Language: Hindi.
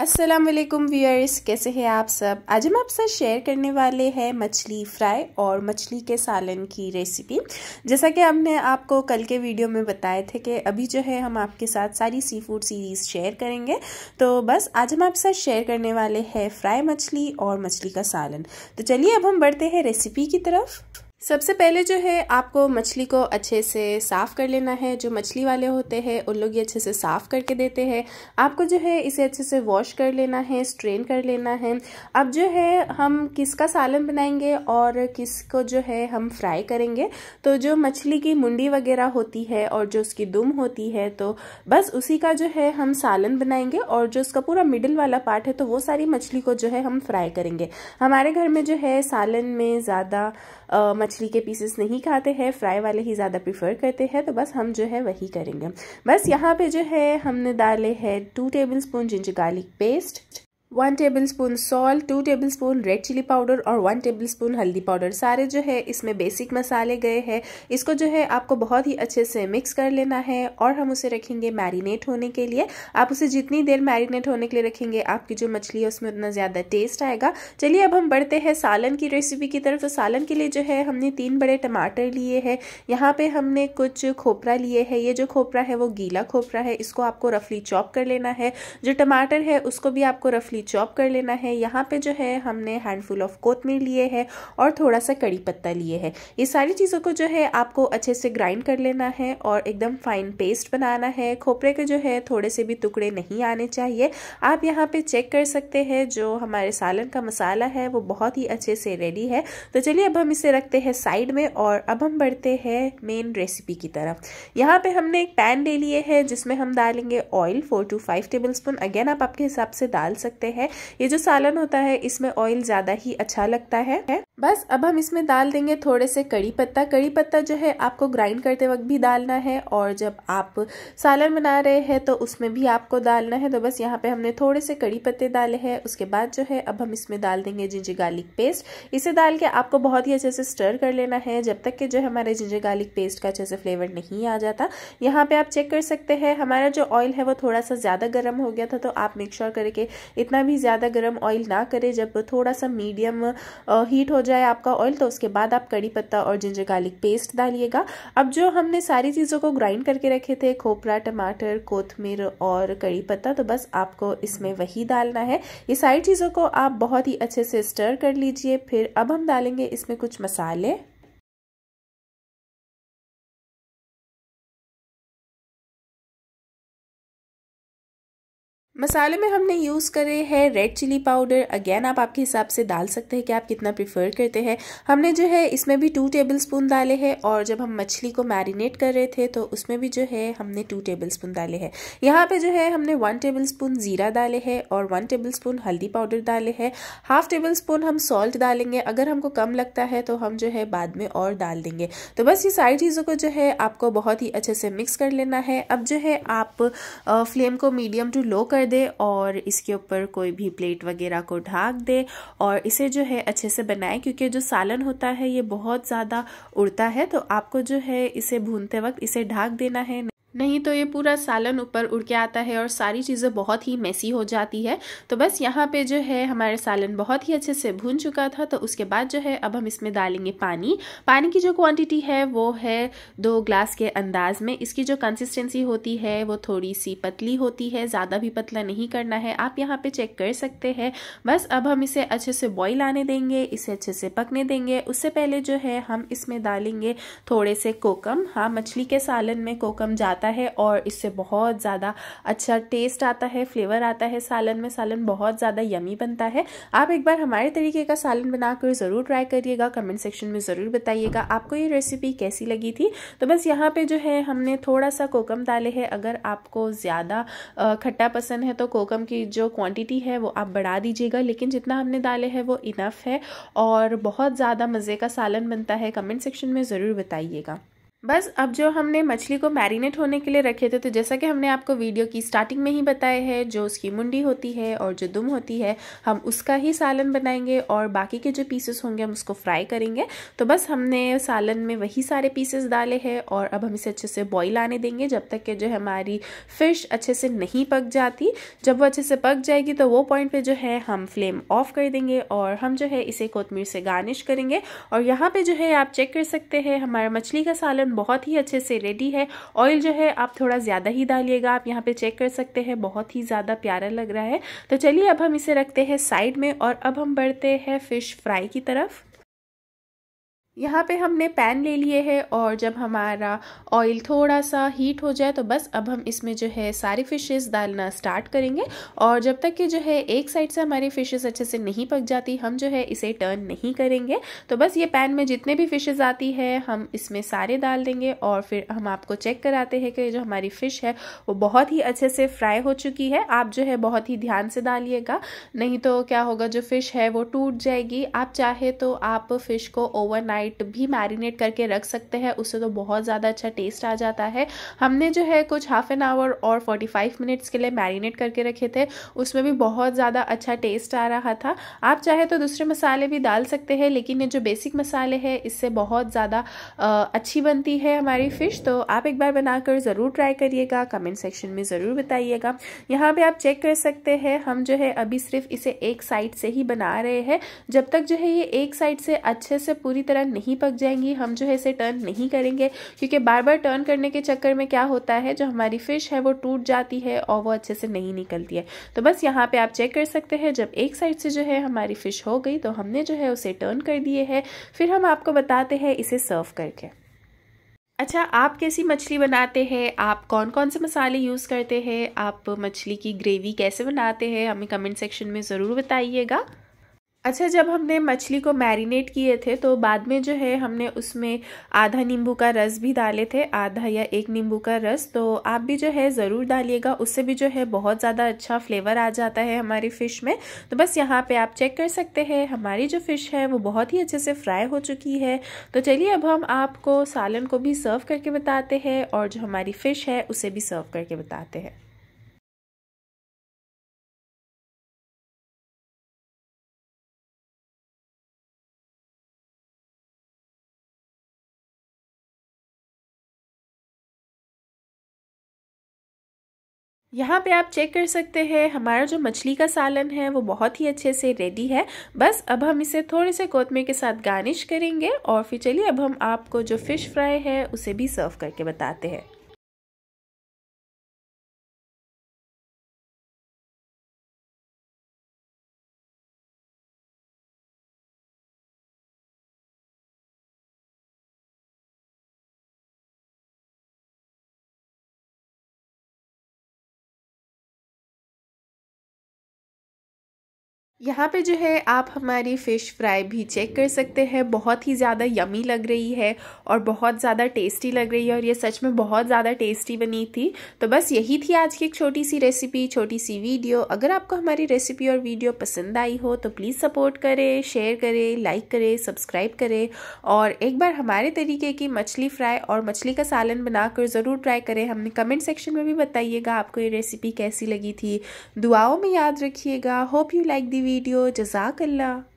अस्सलाम वालेकुम व्यूअर्स कैसे हैं आप सब आज हम आपसे साथ शेयर करने वाले हैं मछली फ्राई और मछली के सालन की रेसिपी जैसा कि हमने आपको कल के वीडियो में बताए थे कि अभी जो है हम आपके साथ सारी सी फूड सीरीज़ शेयर करेंगे तो बस आज हम आपसे साथ शेयर करने वाले हैं फ्राई मछली और मछली का सालन तो चलिए अब हम बढ़ते हैं रेसिपी की तरफ सबसे पहले जो है आपको मछली को अच्छे से साफ़ कर लेना है जो मछली वाले होते हैं उन लोग ये अच्छे से साफ़ करके देते हैं आपको जो है इसे अच्छे से वॉश कर लेना है स्ट्रेन कर लेना है अब जो है हम किसका सालन बनाएंगे और किसको जो है हम फ्राई करेंगे तो जो मछली की मुंडी वगैरह होती है और जो उसकी दुम होती है तो बस उसी का जो है हम सालन बनाएंगे और जो उसका पूरा मिडिल वाला पार्ट है तो वो सारी मछली को जो है हम फ्राई करेंगे हमारे घर में जो है सालन में ज़्यादा मछली के पीसेस नहीं खाते हैं फ्राई वाले ही ज़्यादा प्रीफर करते हैं तो बस हम जो है वही करेंगे बस यहाँ पे जो है हमने डाले है two tablespoon ginger garlic paste one tablespoon salt two tablespoon red chilli powder और वन टेबल स्पून हल्दी पाउडर सारे जो है इसमें बेसिक मसाले गए हैं इसको जो है आपको बहुत ही अच्छे से मिक्स कर लेना है और हम उसे रखेंगे मैरिनेट होने के लिए आप उसे जितनी देर मैरिनेट होने के लिए रखेंगे आपकी जो मछली है उसमें उतना ज़्यादा टेस्ट आएगा चलिए अब हम बढ़ते हैं सालन की रेसिपी की तरफ तो सालन के लिए जो है हमने तीन बड़े टमाटर लिए हैं यहाँ पर हमने कुछ खोपरा लिए है ये जो खोपरा है वो गीला खोपरा है इसको आपको रफली चॉप कर लेना है जो टमाटर है उसको भी आपको रफली भी चॉप कर लेना है यहाँ पे जो है हमने हैंडफुल ऑफ कोतमीर लिए है और थोड़ा सा कड़ी पत्ता लिए है ये सारी चीज़ों को जो है आपको अच्छे से ग्राइंड कर लेना है और एकदम फाइन पेस्ट बनाना है खोपरे के जो है थोड़े से भी टुकड़े नहीं आने चाहिए आप यहाँ पर चेक कर सकते हैं जो हमारे सालन का मसाला है वो बहुत ही अच्छे से रेडी है तो चलिए अब हम इसे रखते हैं साइड में और अब हम बढ़ते हैं मेन रेसिपी की तरफ यहाँ पे हमने एक पैन ले लिए है जिसमें हम डालेंगे oil four to five tablespoon again आप आपके हिसाब से डाल सकते सकते हैं ये जो सालन होता है इसमें ऑयल ज़्यादा ही अच्छा लगता है बस अब हम इसमें डाल देंगे थोड़े से कड़ी पत्ता कड़ी पत्ता जो है आपको ग्राइंड करते वक्त भी डालना है और जब आप सालन बना रहे हैं तो उसमें भी आपको डालना है तो बस यहाँ पे हमने थोड़े से कड़ी पत्ते डाले हैं उसके बाद जो है अब हम इसमें डाल देंगे जिंजर गार्लिक पेस्ट इसे डाल के आपको बहुत ही अच्छे से स्टर कर लेना है जब तक कि जो हमारे जिंजर गार्लिक पेस्ट का अच्छे से फ्लेवर नहीं आ जाता यहाँ पे आप चेक कर सकते हैं हमारा जो ऑयल है वो थोड़ा सा ज़्यादा गर्म हो गया था तो आप मेक श्योर करके इतना इतना भी ज़्यादा गर्म ऑयल ना करें जब थोड़ा सा मीडियम हीट हो जाए आपका ऑयल तो उसके बाद आप कड़ी पत्ता और जिंजर गार्लिक पेस्ट डालिएगा अब जो हमने सारी चीज़ों को ग्राइंड करके रखे थे खोपरा टमाटर कोथमीर और कड़ी पत्ता तो बस आपको इसमें वही डालना है ये सारी चीज़ों को आप बहुत ही अच्छे से स्टर कर लीजिए फिर अब हम डालेंगे इसमें कुछ मसाले मसाले में हमने यूज़ करे है रेड चिली पाउडर अगेन आप आपके हिसाब से डाल सकते हैं कि आप कितना प्रिफर करते हैं हमने जो है इसमें भी टू टेबल स्पून डाले हैं और जब हम मछली को मैरिनेट कर रहे थे तो उसमें भी जो है हमने टू टेबल स्पून डाले हैं यहाँ पे जो है हमने वन टेबल स्पून ज़ीरा डाले हैं और वन टेबल स्पून हल्दी पाउडर डाले हैं हाफ टेबल स्पून हम सॉल्ट डालेंगे अगर हमको कम लगता है तो हम जो है बाद में और डाल देंगे तो बस ये सारी चीज़ों को जो है आपको बहुत ही अच्छे से मिक्स कर लेना है अब जो है आप फ्लेम को मीडियम टू लो कर दे और इसके ऊपर कोई भी प्लेट वगैरह को ढाक दे और इसे जो है अच्छे से बनाए क्योंकि जो सालन होता है ये बहुत ज़्यादा उड़ता है तो आपको जो है इसे भूनते वक्त इसे ढाक देना है नहीं तो ये पूरा सालन ऊपर उड़ के आता है और सारी चीज़ें बहुत ही मैसी हो जाती है तो बस यहाँ पे जो है हमारे सालन बहुत ही अच्छे से भून चुका था तो उसके बाद जो है अब हम इसमें डालेंगे पानी पानी की जो क्वांटिटी है वो है दो ग्लास के अंदाज में इसकी जो कंसिस्टेंसी होती है वो थोड़ी सी पतली होती है ज़्यादा भी पतला नहीं करना है आप यहाँ पर चेक कर सकते हैं बस अब हम इसे अच्छे से बॉयल आने देंगे इसे अच्छे से पकने देंगे उससे पहले जो है हम इसमें डालेंगे थोड़े से कोकम हाँ मछली के सालन में कोकम जाता जाता है और इससे बहुत ज़्यादा अच्छा टेस्ट आता है फ्लेवर आता है सालन में सालन बहुत ज़्यादा यमी बनता है आप एक बार हमारे तरीके का सालन बनाकर ज़रूर ट्राई करिएगा कमेंट सेक्शन में ज़रूर बताइएगा आपको ये रेसिपी कैसी लगी थी तो बस यहाँ पर जो है हमने थोड़ा सा कोकम डाले है अगर आपको ज़्यादा खट्टा पसंद है तो कोकम की जो क्वान्टिटी है वो आप बढ़ा दीजिएगा लेकिन जितना हमने डाले हैं वो इनफ है और बहुत ज़्यादा मज़े का सालन बनता है कमेंट सेक्शन में ज़रूर बताइएगा बस अब जो हमने मछली को मैरिनेट होने के लिए रखे थे तो जैसा कि हमने आपको वीडियो की स्टार्टिंग में ही बताया है जो उसकी मुंडी होती है और जो दुम होती है हम उसका ही सालन बनाएंगे और बाकी के जो पीसेस होंगे हम उसको फ्राई करेंगे तो बस हमने सालन में वही सारे पीसेस डाले हैं और अब हम इसे अच्छे से बॉईल आने देंगे जब तक कि जो हमारी फ़िश अच्छे से नहीं पक जाती जब वो अच्छे से पक जाएगी तो वो पॉइंट पर जो है हम फ्लेम ऑफ कर देंगे और हम जो है इसे कोतमीर से गार्निश करेंगे और यहाँ पर जो है आप चेक कर सकते हैं हमारा मछली का सालन चिकन बहुत ही अच्छे से रेडी है ऑयल जो है आप थोड़ा ज़्यादा ही डालिएगा आप यहाँ पे चेक कर सकते हैं बहुत ही ज़्यादा प्यारा लग रहा है तो चलिए अब हम इसे रखते हैं साइड में और अब हम बढ़ते हैं फ़िश फ्राई की तरफ यहाँ पे हमने पैन ले लिए है और जब हमारा ऑयल थोड़ा सा हीट हो जाए तो बस अब हम इसमें जो है सारी फिशेस डालना स्टार्ट करेंगे और जब तक कि जो है एक साइड से हमारी फिशेस अच्छे से नहीं पक जाती हम जो है इसे टर्न नहीं करेंगे तो बस ये पैन में जितने भी फिशेस आती है हम इसमें सारे डाल देंगे और फिर हम आपको चेक कराते हैं कि जो हमारी फ़िश है वो बहुत ही अच्छे से फ्राई हो चुकी है आप जो है बहुत ही ध्यान से डालिएगा नहीं तो क्या होगा जो फ़िश है वो टूट जाएगी आप चाहे तो आप फ़िश को ओवर नाइट भी मैरिनेट करके रख सकते हैं उससे तो बहुत ज़्यादा अच्छा टेस्ट आ जाता है हमने जो है कुछ हाफ एन आवर और फोर्टी फाइव मिनट्स के लिए मैरिनेट करके रखे थे उसमें भी बहुत ज़्यादा अच्छा टेस्ट आ रहा था आप चाहे तो दूसरे मसाले भी डाल सकते हैं लेकिन ये जो बेसिक मसाले हैं इससे बहुत ज़्यादा अच्छी बनती है हमारी फ़िश तो आप एक बार बनाकर ज़रूर ट्राई करिएगा कमेंट सेक्शन में ज़रूर बताइएगा यहाँ पर आप चेक कर सकते हैं हम जो है अभी सिर्फ इसे एक साइड से ही बना रहे हैं जब तक जो है ये एक साइड से अच्छे से पूरी तरह नहीं पक जाएंगी हम जो है इसे टर्न नहीं करेंगे क्योंकि बार बार टर्न करने के चक्कर में क्या होता है जो हमारी फ़िश है वो टूट जाती है और वो अच्छे से नहीं निकलती है तो बस यहाँ पर आप चेक कर सकते हैं जब एक साइड से जो है हमारी फ़िश हो गई तो हमने जो है उसे टर्न कर दिए है फिर हम आपको बताते हैं इसे सर्व करके अच्छा आप कैसी मछली बनाते हैं आप कौन कौन से मसाले यूज़ करते हैं आप मछली की ग्रेवी कैसे बनाते हैं हमें कमेंट सेक्शन में ज़रूर बताइएगा अच्छा जब हमने मछली को मैरिनेट किए थे तो बाद में जो है हमने उसमें आधा नींबू का रस भी डाले थे आधा या एक नींबू का रस तो आप भी जो है ज़रूर डालिएगा उससे भी जो है बहुत ज़्यादा अच्छा फ्लेवर आ जाता है हमारी फ़िश में तो बस यहाँ पे आप चेक कर सकते हैं हमारी जो फ़िश है वो बहुत ही अच्छे से फ्राई हो चुकी है तो चलिए अब हम आपको सालन को भी सर्व करके बताते हैं और जो हमारी फ़िश है उसे भी सर्व करके बताते हैं यहाँ पे आप चेक कर सकते हैं हमारा जो मछली का सालन है वो बहुत ही अच्छे से रेडी है बस अब हम इसे थोड़े से कोतमे के साथ गार्निश करेंगे और फिर चलिए अब हम आपको जो फ़िश फ्राई है उसे भी सर्व करके बताते हैं यहाँ पे जो है आप हमारी फ़िश फ्राई भी चेक कर सकते हैं बहुत ही ज़्यादा यमी लग रही है और बहुत ज़्यादा टेस्टी लग रही है और ये सच में बहुत ज़्यादा टेस्टी बनी थी तो बस यही थी आज की एक छोटी सी रेसिपी छोटी सी वीडियो अगर आपको हमारी रेसिपी और वीडियो पसंद आई हो तो प्लीज़ सपोर्ट करें शेयर करें लाइक करें सब्सक्राइब करें और एक बार हमारे तरीके की मछली फ्राई और मछली का सालन बनाकर ज़रूर ट्राई करें हमने कमेंट सेक्शन में भी बताइएगा आपको ये रेसिपी कैसी लगी थी दुआओं में याद रखिएगा hope you like the video जजाक अल्लाह